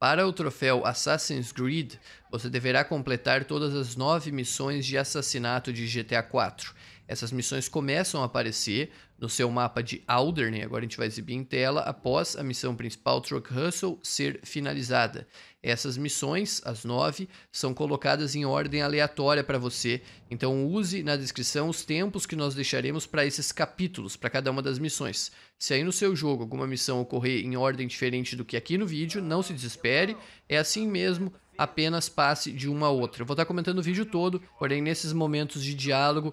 Para o troféu Assassin's Creed, você deverá completar todas as nove missões de assassinato de GTA IV essas missões começam a aparecer no seu mapa de Alderney, agora a gente vai exibir em tela, após a missão principal Truck Hustle ser finalizada. Essas missões, as nove, são colocadas em ordem aleatória para você, então use na descrição os tempos que nós deixaremos para esses capítulos, para cada uma das missões. Se aí no seu jogo alguma missão ocorrer em ordem diferente do que aqui no vídeo, não se desespere, é assim mesmo, apenas passe de uma a outra. Eu vou estar tá comentando o vídeo todo, porém nesses momentos de diálogo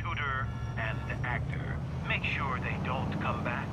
tutor and actor. Make sure they don't come back.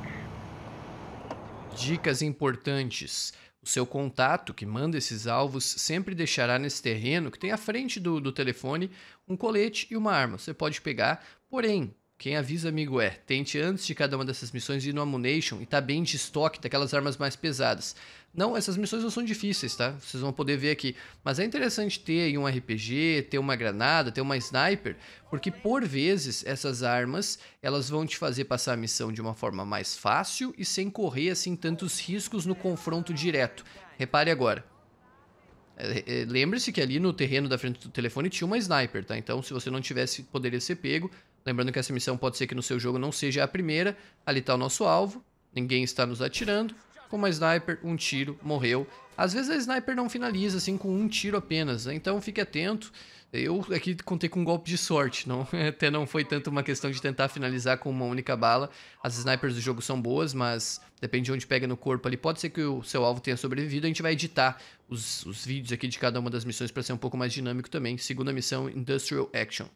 Dicas importantes. O seu contato que manda esses alvos sempre deixará nesse terreno que tem à frente do, do telefone um colete e uma arma. Você pode pegar, porém, quem avisa, amigo, é tente antes de cada uma dessas missões ir no Ammunition e tá bem de estoque daquelas armas mais pesadas. Não, essas missões não são difíceis, tá? Vocês vão poder ver aqui. Mas é interessante ter aí um RPG, ter uma granada, ter uma sniper, porque por vezes essas armas elas vão te fazer passar a missão de uma forma mais fácil e sem correr assim tantos riscos no confronto direto. Repare agora. É, é, lembre-se que ali no terreno da frente do telefone tinha uma sniper, tá? Então, se você não tivesse, poderia ser pego. Lembrando que essa missão pode ser que no seu jogo não seja a primeira. Ali está o nosso alvo. Ninguém está nos atirando. Com uma sniper, um tiro, morreu. Às vezes a sniper não finaliza assim com um tiro apenas. Né? Então fique atento. Eu aqui contei com um golpe de sorte, não, até não foi tanto uma questão de tentar finalizar com uma única bala. As snipers do jogo são boas, mas depende de onde pega no corpo ali. Pode ser que o seu alvo tenha sobrevivido. A gente vai editar os, os vídeos aqui de cada uma das missões para ser um pouco mais dinâmico também. Segunda missão, Industrial Action.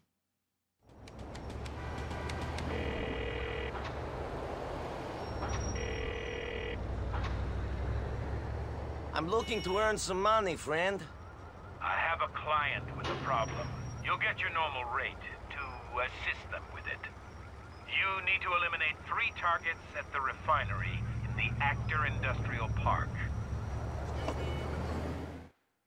I'm looking to earn some money, friend. I have a client with a problem. You'll get your normal rate to assist them with it. You need to eliminate three targets at the refinery in the Actor Industrial Park.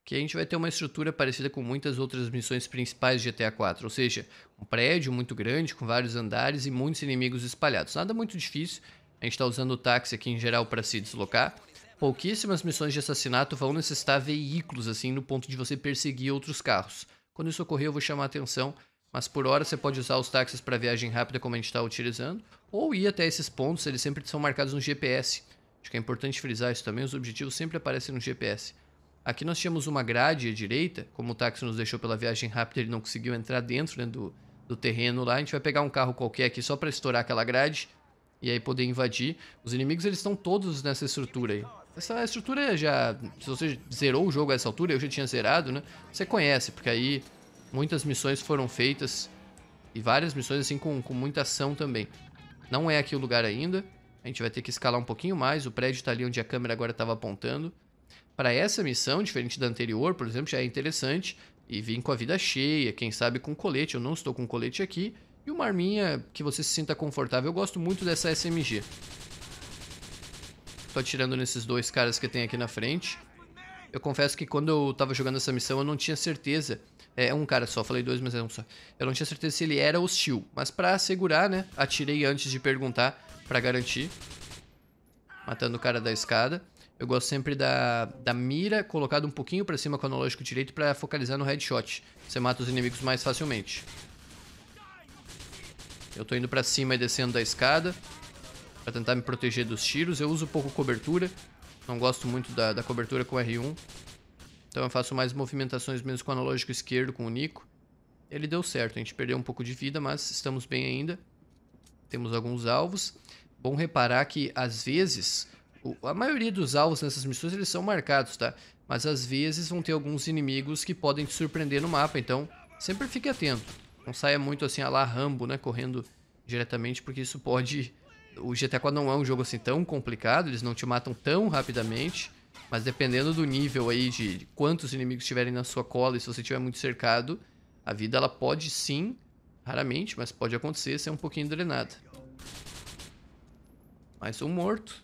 que a gente vai ter uma estrutura parecida com muitas outras missões principais de GTA 4, ou seja, um prédio muito grande com vários andares e muitos inimigos espalhados. Nada muito difícil, a gente está usando o táxi aqui em geral para se deslocar pouquíssimas missões de assassinato vão necessitar veículos, assim, no ponto de você perseguir outros carros. Quando isso ocorrer, eu vou chamar a atenção, mas por hora você pode usar os táxis para viagem rápida, como a gente está utilizando, ou ir até esses pontos, eles sempre são marcados no GPS. Acho que é importante frisar isso também, os objetivos sempre aparecem no GPS. Aqui nós tínhamos uma grade à direita, como o táxi nos deixou pela viagem rápida, ele não conseguiu entrar dentro né, do, do terreno lá. A gente vai pegar um carro qualquer aqui só para estourar aquela grade e aí poder invadir. Os inimigos eles estão todos nessa estrutura aí essa estrutura já. Se você zerou o jogo a essa altura, eu já tinha zerado, né? Você conhece, porque aí muitas missões foram feitas e várias missões assim com, com muita ação também. Não é aqui o lugar ainda. A gente vai ter que escalar um pouquinho mais. O prédio está ali onde a câmera agora estava apontando. Para essa missão, diferente da anterior, por exemplo, já é interessante. E vim com a vida cheia, quem sabe com colete. Eu não estou com colete aqui. E uma arminha que você se sinta confortável. Eu gosto muito dessa SMG. Tô atirando nesses dois caras que tem aqui na frente. Eu confesso que quando eu tava jogando essa missão eu não tinha certeza. É um cara só, falei dois, mas é um só. Eu não tinha certeza se ele era hostil. Mas pra assegurar, né, atirei antes de perguntar pra garantir. Matando o cara da escada. Eu gosto sempre da, da mira colocada um pouquinho pra cima com o analógico direito pra focalizar no headshot. Você mata os inimigos mais facilmente. Eu tô indo pra cima e descendo da escada. Pra tentar me proteger dos tiros. Eu uso pouco cobertura. Não gosto muito da, da cobertura com R1. Então eu faço mais movimentações menos com o analógico esquerdo, com o Nico. Ele deu certo, a gente perdeu um pouco de vida, mas estamos bem ainda. Temos alguns alvos. Bom reparar que, às vezes, a maioria dos alvos nessas missões eles são marcados, tá? Mas às vezes vão ter alguns inimigos que podem te surpreender no mapa, então sempre fique atento. Não saia muito assim a lá Rambo, né? Correndo diretamente, porque isso pode o GTA 4 não é um jogo assim tão complicado, eles não te matam tão rapidamente, mas dependendo do nível aí de quantos inimigos tiverem na sua cola e se você estiver muito cercado, a vida ela pode sim, raramente, mas pode acontecer, ser um pouquinho drenada. Mais um morto.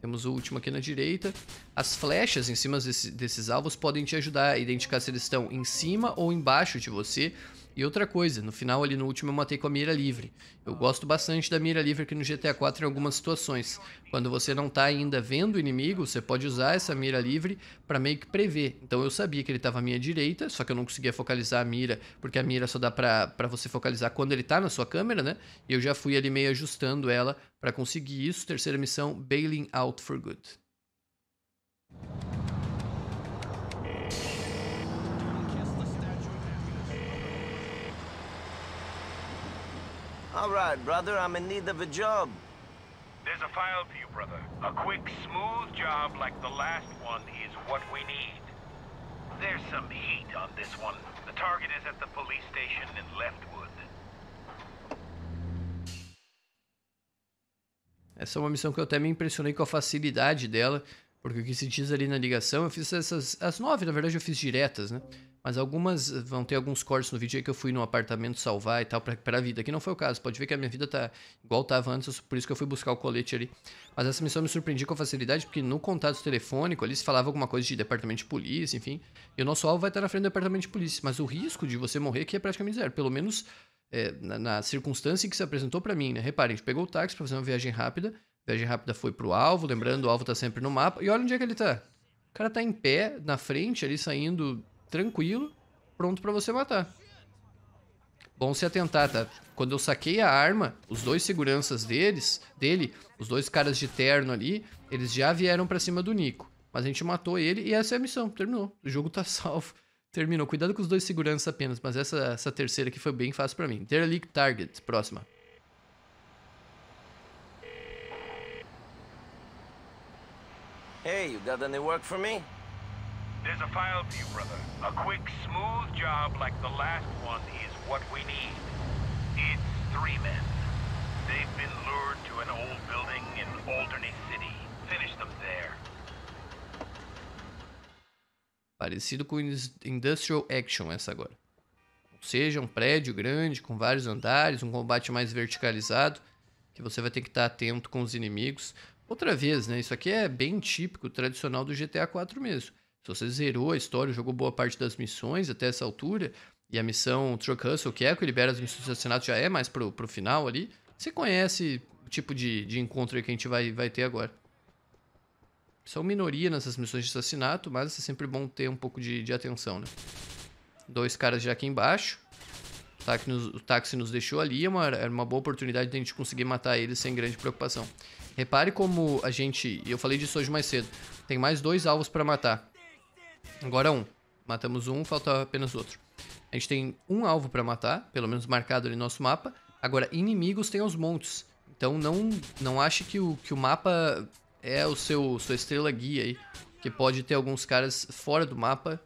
Temos o último aqui na direita. As flechas em cima desse, desses alvos podem te ajudar a identificar se eles estão em cima ou embaixo de você. E outra coisa, no final ali no último eu matei com a mira livre. Eu gosto bastante da mira livre aqui no GTA 4 em algumas situações. Quando você não está ainda vendo o inimigo, você pode usar essa mira livre para meio que prever. Então eu sabia que ele estava à minha direita, só que eu não conseguia focalizar a mira, porque a mira só dá para você focalizar quando ele está na sua câmera, né? E eu já fui ali meio ajustando ela para conseguir isso. Terceira missão, Bailing Out for Good. All right, brother, I'm in need of a job. There's a file for you, brother. A quick, smooth job like the last one is what we need. There's some heat on this one. The target is at the police station in Leftwood. Essa é uma missão que eu até me impressionei com a facilidade dela, porque o que se diz ali na ligação, eu fiz essas as nove, na verdade eu fiz diretas, né? Mas algumas vão ter alguns cortes no vídeo aí que eu fui no apartamento salvar e tal para a vida, que não foi o caso. Pode ver que a minha vida tá igual tava antes, por isso que eu fui buscar o colete ali. Mas essa missão me surpreendi com facilidade, porque no contato telefônico ali se falava alguma coisa de departamento de polícia, enfim. E o nosso alvo vai é estar na frente do departamento de polícia, mas o risco de você morrer aqui é praticamente zero, pelo menos é, na, na, circunstância em que se apresentou para mim, né? Reparem, a gente pegou o táxi para fazer uma viagem rápida. A viagem rápida foi pro alvo, lembrando, o alvo tá sempre no mapa. E olha onde é que ele tá. O cara tá em pé, na frente, ali saindo tranquilo, pronto para você matar. Bom se atentar, tá? Quando eu saquei a arma, os dois seguranças deles, dele, os dois caras de terno ali, eles já vieram para cima do Nico. Mas a gente matou ele e essa é a missão, terminou. O jogo tá salvo. Terminou. Cuidado com os dois seguranças apenas, mas essa, essa terceira aqui foi bem fácil para mim. Derelict Target, próxima. Hey, you got any work for me? There's a file for you, brother. A quick, smooth job like the last one is what we need. It's three men. They've been lured to an old building in Alderney City. Finish them there. Parecido com Industrial Action essa agora. Ou seja, um prédio grande com vários andares, um combate mais verticalizado, que você vai ter que estar atento com os inimigos. Outra vez, né? Isso aqui é bem típico, tradicional do GTA 4 mesmo. Se você zerou a história, jogou boa parte das missões até essa altura, e a missão Truck Hustle, que é que libera as missões de assassinato, já é mais pro, pro final ali, você conhece o tipo de, de encontro que a gente vai, vai ter agora. São minoria nessas missões de assassinato, mas é sempre bom ter um pouco de, de atenção, né? Dois caras já aqui embaixo. O táxi nos, o táxi nos deixou ali, é uma, era uma boa oportunidade de a gente conseguir matar eles sem grande preocupação. Repare como a gente, eu falei disso hoje mais cedo, tem mais dois alvos para matar. Agora um. Matamos um, falta apenas outro. A gente tem um alvo para matar, pelo menos marcado ali no nosso mapa. Agora, inimigos tem aos montes. Então não, não ache que o, que o mapa é o seu sua estrela guia aí. Que pode ter alguns caras fora do mapa.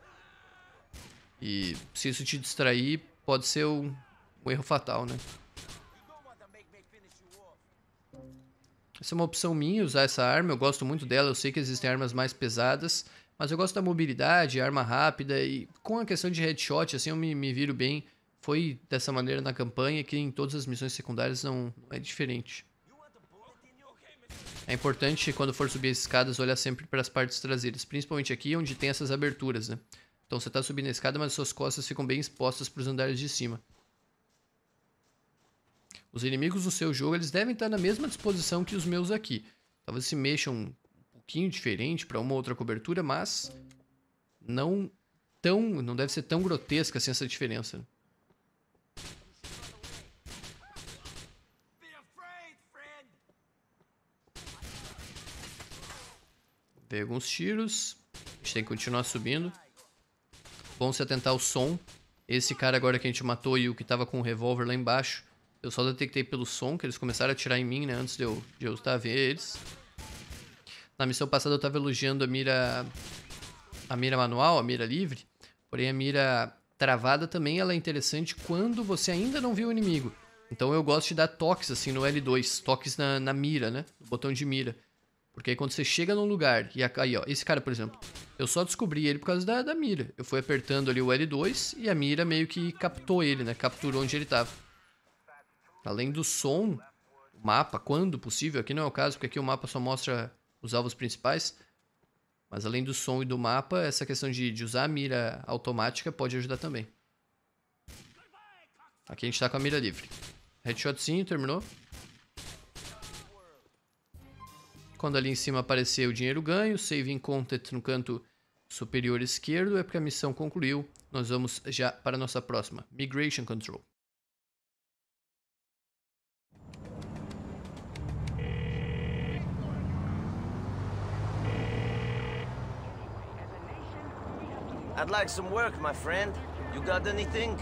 E se isso te distrair, pode ser um, um erro fatal, né? Essa é uma opção minha, usar essa arma. Eu gosto muito dela, eu sei que existem armas mais pesadas. Mas eu gosto da mobilidade, arma rápida e com a questão de headshot, assim, eu me, me viro bem. Foi dessa maneira na campanha que em todas as missões secundárias não é diferente. É importante, quando for subir as escadas, olhar sempre para as partes traseiras, principalmente aqui onde tem essas aberturas, né? Então você está subindo a escada, mas suas costas ficam bem expostas para os andares de cima. Os inimigos do seu jogo, eles devem estar na mesma disposição que os meus aqui. Talvez se mexam pouquinho diferente para uma outra cobertura, mas não tão, não deve ser tão grotesca assim essa diferença. Né? Pega alguns tiros. A gente tem que continuar subindo. Bom se atentar ao som. Esse cara agora que a gente matou e o que tava com o revólver lá embaixo, eu só detectei pelo som que eles começaram a atirar em mim, né? Antes de eu, de eu estar a ver eles. Na missão passada eu estava elogiando a mira a mira manual, a mira livre. Porém a mira travada também ela é interessante quando você ainda não viu o inimigo. Então eu gosto de dar toques assim no L2, toques na, na mira, né? No botão de mira. Porque aí quando você chega num lugar, e aí ó, esse cara por exemplo, eu só descobri ele por causa da, da mira. Eu fui apertando ali o L2 e a mira meio que captou ele, né? Capturou onde ele tava. Além do som, o mapa, quando possível, aqui não é o caso, porque aqui o mapa só mostra os alvos principais. Mas além do som e do mapa, essa questão de, de usar a mira automática pode ajudar também. Aqui a gente tá com a mira livre. Headshotzinho, terminou. Quando ali em cima aparecer o dinheiro ganho, save in content no canto superior esquerdo, é porque a missão concluiu. Nós vamos já para a nossa próxima, Migration Control. I'd like some work, my friend. You got anything?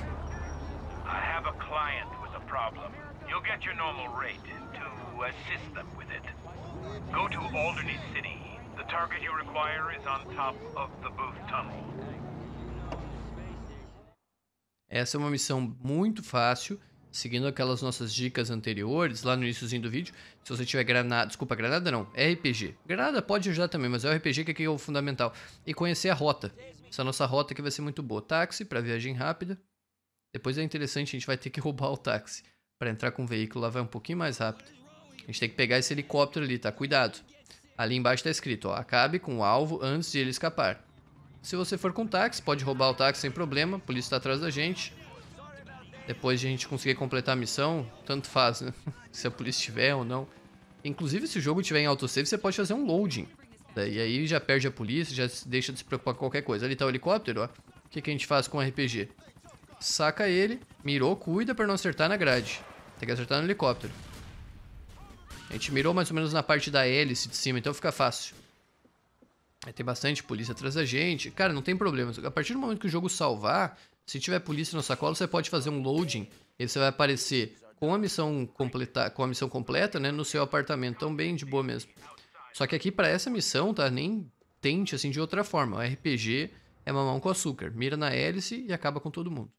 I have a client with a problem. You'll get your normal rate to assist them with it. Go to Alderney City. The target you require is on top of the Booth Tunnel. Essa é uma missão muito fácil, seguindo aquelas nossas dicas anteriores, lá no iníciozinho do vídeo. Se você tiver granada, desculpa, granada não, é RPG. Granada pode ajudar também, mas é o RPG que aqui é o fundamental. E conhecer a rota. Essa nossa rota aqui vai ser muito boa. Táxi para viagem rápida. Depois é interessante, a gente vai ter que roubar o táxi. Para entrar com o veículo lá vai um pouquinho mais rápido. A gente tem que pegar esse helicóptero ali, tá? Cuidado. Ali embaixo está escrito, ó, acabe com o alvo antes de ele escapar. Se você for com táxi, pode roubar o táxi sem problema, a polícia está atrás da gente. Depois de a gente conseguir completar a missão, tanto faz, né? Se a polícia tiver ou não. Inclusive, se o jogo tiver em autosave, você pode fazer um loading. Né? E aí já perde a polícia, já deixa de se preocupar com qualquer coisa. Ali tá o helicóptero, ó. O que, que a gente faz com o RPG? Saca ele, mirou, cuida para não acertar na grade. Tem que acertar no helicóptero. A gente mirou mais ou menos na parte da hélice de cima, então fica fácil. Aí tem bastante polícia atrás da gente. Cara, não tem problema. A partir do momento que o jogo salvar, se tiver polícia na sacola, você pode fazer um loading. Ele vai aparecer com a missão completa, com a missão completa, né, no seu apartamento. Então bem de boa mesmo. Só que aqui para essa missão, tá? Nem tente assim de outra forma. O RPG é mamão com açúcar. Mira na hélice e acaba com todo mundo.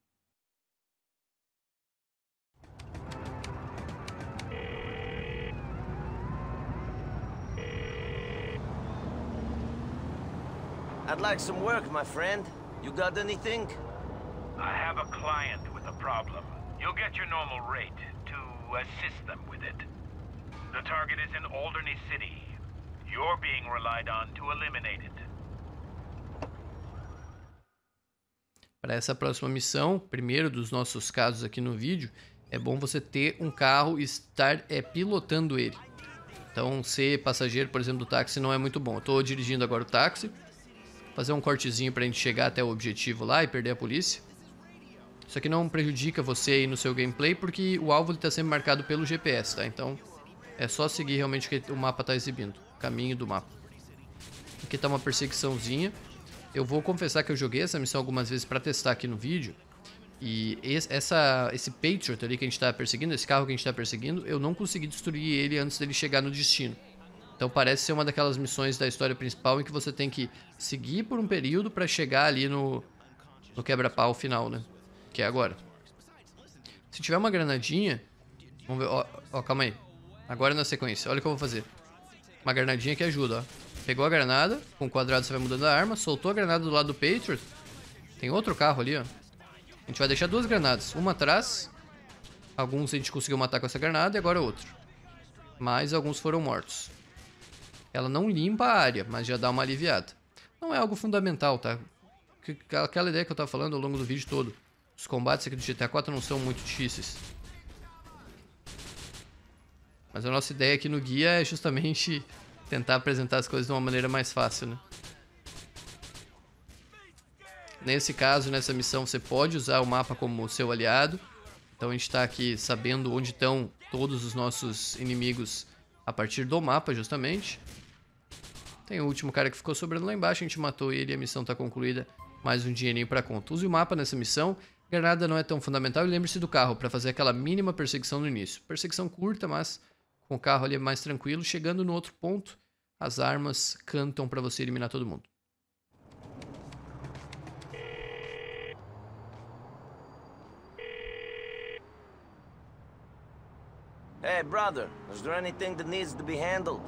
I'd like some work, my friend. You got anything? I have a client with a problem. You'll get your normal rate to assist them with it. The target is in Alderney City, You're being relied on to eliminate it. Para essa próxima missão, primeiro dos nossos casos aqui no vídeo, é bom você ter um carro e estar é, pilotando ele. Então, ser passageiro, por exemplo, do táxi não é muito bom. Estou dirigindo agora o táxi, fazer um cortezinho para a gente chegar até o objetivo lá e perder a polícia. Isso aqui não prejudica você aí no seu gameplay, porque o alvo está sempre marcado pelo GPS, tá? Então, é só seguir realmente o que o mapa está exibindo caminho do mapa. Aqui tá uma perseguiçãozinha. Eu vou confessar que eu joguei essa missão algumas vezes para testar aqui no vídeo. E esse, essa, esse Patriot ali que a gente está perseguindo, esse carro que a gente está perseguindo, eu não consegui destruir ele antes dele chegar no destino. Então parece ser uma daquelas missões da história principal em que você tem que seguir por um período para chegar ali no, no quebra-pau final, né? Que é agora. Se tiver uma granadinha... Vamos ver... Ó, ó, calma aí. Agora na sequência. Olha o que eu vou fazer. Uma granadinha que ajuda, ó. Pegou a granada, com o quadrado você vai mudando a arma, soltou a granada do lado do Patriot. Tem outro carro ali, ó. A gente vai deixar duas granadas, uma atrás, alguns a gente conseguiu matar com essa granada e agora outro. Mas alguns foram mortos. Ela não limpa a área, mas já dá uma aliviada. Não é algo fundamental, tá? Aquela ideia que eu tava falando ao longo do vídeo todo. Os combates aqui do GTA 4 não são muito difíceis. Mas a nossa ideia aqui no guia é justamente tentar apresentar as coisas de uma maneira mais fácil, né? Nesse caso, nessa missão, você pode usar o mapa como seu aliado. Então a gente está aqui sabendo onde estão todos os nossos inimigos a partir do mapa, justamente. Tem o último cara que ficou sobrando lá embaixo, a gente matou ele e a missão está concluída. Mais um dinheirinho para conta. Use o mapa nessa missão. Granada não é tão fundamental e lembre-se do carro para fazer aquela mínima perseguição no início. Perseguição curta, mas com o carro ali mais tranquilo. Chegando no outro ponto, as armas cantam para você eliminar todo mundo. Hey, brother, is there anything that needs to be handled?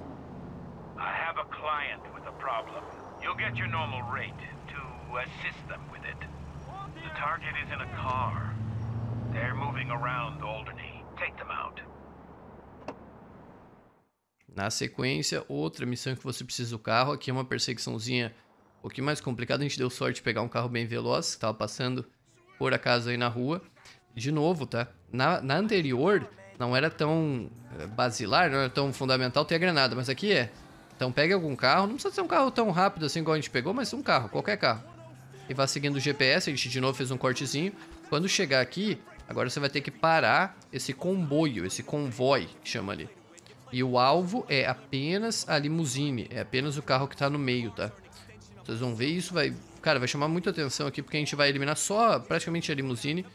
I have a client with a problem. You'll get your normal rate to assist them with it. The target is in a car. They're moving around Alderney. Take them out. Na sequência, outra missão que você precisa do carro. Aqui é uma perseguiçãozinha um pouquinho mais complicada. A gente deu sorte de pegar um carro bem veloz, que estava passando por acaso aí na rua. De novo, tá? Na, na anterior, não era tão eh, basilar, não era tão fundamental ter a granada, mas aqui é. Então pegue algum carro, não precisa ser um carro tão rápido assim igual a gente pegou, mas um carro, qualquer carro. E vá seguindo o GPS, a gente de novo fez um cortezinho. Quando chegar aqui, agora você vai ter que parar esse comboio, esse convoy, que chama ali. E o alvo é apenas a limusine, é apenas o carro que tá no meio, tá? Vocês vão ver isso, vai... Cara, vai chamar muita atenção aqui, porque a gente vai eliminar só praticamente a limusine.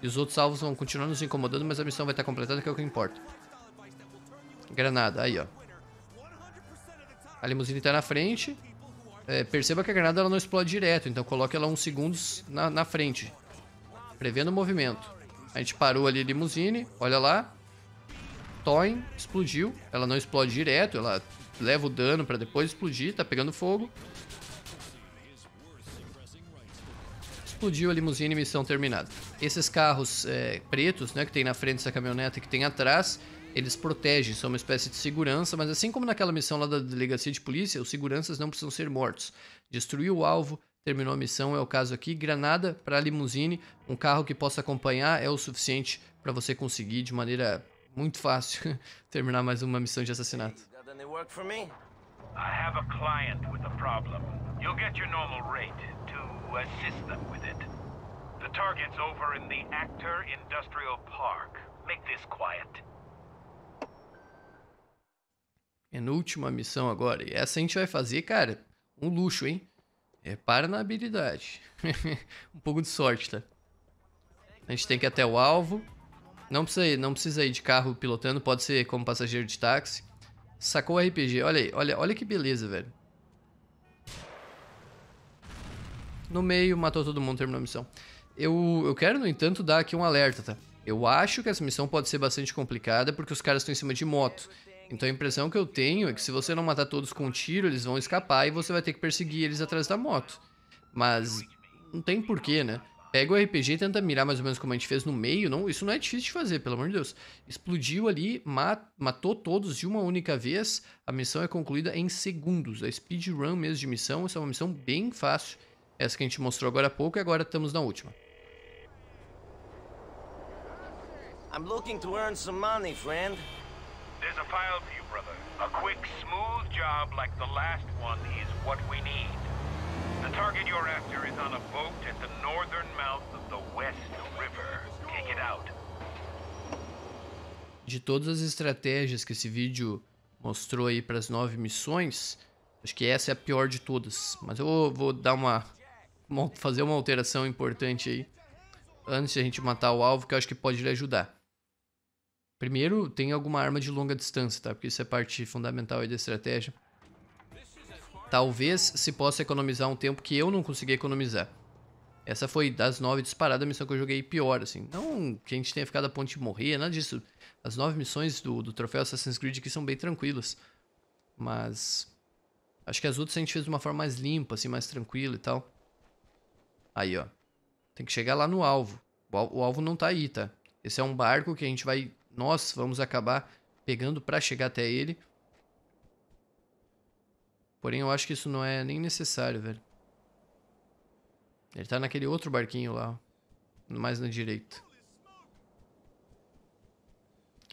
E os outros alvos vão continuar nos incomodando, mas a missão vai estar tá completada, que é o que importa. Granada, aí, ó. A limusine tá na frente. É, perceba que a granada ela não explode direto, então coloque ela uns segundos na, na frente. Prevendo o movimento. A gente parou ali a limusine, olha lá. Toin explodiu. Ela não explode direto, ela leva o dano para depois explodir, tá pegando fogo. Explodiu a limusine, missão terminada. Esses carros é, pretos, né, que tem na frente dessa caminhoneta que tem atrás, eles protegem, são uma espécie de segurança, mas assim como naquela missão lá da delegacia de polícia, os seguranças não precisam ser mortos. Destruiu o alvo, terminou a missão, é o caso aqui. Granada para limusine, um carro que possa acompanhar é o suficiente para você conseguir de maneira muito fácil terminar mais uma missão de assassinato. The target's over in the Actor Industrial Park. Make this quiet. Penúltima é missão agora. E essa a gente vai fazer, cara, um luxo, hein? Repara na habilidade. um pouco de sorte, tá? A gente tem que ir até o alvo. Não precisa, ir, não precisa ir de carro pilotando, pode ser como passageiro de táxi. Sacou o RPG, olha aí, olha, olha que beleza, velho. No meio, matou todo mundo, terminou a missão. Eu, eu quero, no entanto, dar aqui um alerta, tá? Eu acho que essa missão pode ser bastante complicada porque os caras estão em cima de moto. Então a impressão que eu tenho é que se você não matar todos com um tiro, eles vão escapar e você vai ter que perseguir eles atrás da moto. Mas não tem porquê, né? pega o RPG e tenta mirar mais ou menos como a gente fez no meio. Não, isso não é difícil de fazer, pelo amor de Deus. Explodiu ali, matou todos de uma única vez. A missão é concluída em segundos. A é speedrun mesmo de missão, essa é uma missão bem fácil. Essa que a gente mostrou agora há pouco e agora estamos na última. I'm looking to earn some money, friend. There's a file for you, brother. A quick, smooth job like the last one is what we need. The target you're after is boat at the northern mouth of the West River. Take it out. De todas as estratégias que esse vídeo mostrou aí para as nove missões, acho que essa é a pior de todas. Mas eu vou, dar uma, uma, fazer uma alteração importante aí antes de a gente matar o alvo, que eu acho que pode lhe ajudar. Primeiro, tem alguma arma de longa distância, tá? Porque isso é parte fundamental aí da estratégia. Talvez se possa economizar um tempo que eu não consegui economizar. Essa foi das nove disparadas a missão que eu joguei pior, assim. Não que a gente tenha ficado a ponto de morrer, nada disso. As nove missões do, do troféu Assassin's Creed aqui são bem tranquilas. Mas. Acho que as outras a gente fez de uma forma mais limpa, assim, mais tranquila e tal. Aí, ó. Tem que chegar lá no alvo. O, alvo. o alvo não tá aí, tá? Esse é um barco que a gente vai. Nós vamos acabar pegando pra chegar até ele. Porém, eu acho que isso não é nem necessário, velho. Ele tá naquele outro barquinho lá. Mais na direita.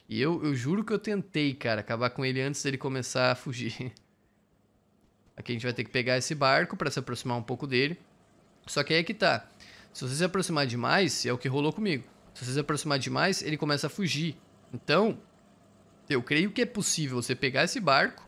E eu, eu juro que eu tentei, cara, acabar com ele antes dele começar a fugir. Aqui a gente vai ter que pegar esse barco para se aproximar um pouco dele. Só que aí é que tá. Se você se aproximar demais, é o que rolou comigo. Se você se aproximar demais, ele começa a fugir. Então, eu creio que é possível você pegar esse barco.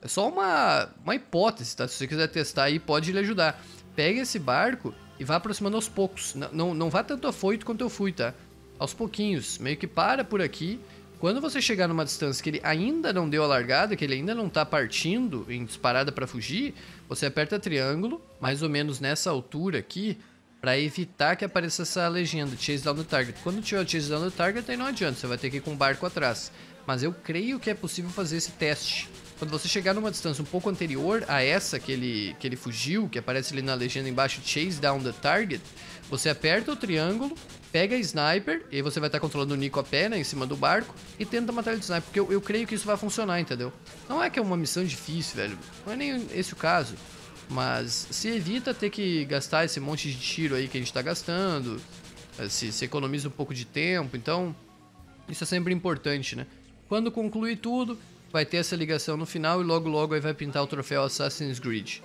É só uma, uma hipótese, tá? Se você quiser testar aí, pode lhe ajudar. Pega esse barco e vá aproximando aos poucos. Não, não, não vá tanto afoito quanto eu fui, tá? Aos pouquinhos. Meio que para por aqui. Quando você chegar numa distância que ele ainda não deu a largada, que ele ainda não tá partindo em disparada para fugir, você aperta triângulo, mais ou menos nessa altura aqui, para evitar que apareça essa legenda, chase down the target. Quando tiver o chase down the target, aí não adianta, você vai ter que ir com o barco atrás mas eu creio que é possível fazer esse teste. Quando você chegar numa distância um pouco anterior a essa que ele, que ele fugiu, que aparece ali na legenda embaixo, Chase Down the Target, você aperta o triângulo, pega a sniper, e você vai estar controlando o Nico a pé, né, em cima do barco, e tenta matar ele de sniper, porque eu, eu creio que isso vai funcionar, entendeu? Não é que é uma missão difícil, velho, não é nem esse o caso, mas se evita ter que gastar esse monte de tiro aí que a gente está gastando, se, se economiza um pouco de tempo, então isso é sempre importante, né? Quando concluir tudo, vai ter essa ligação no final e logo logo aí vai pintar o troféu Assassin's Creed.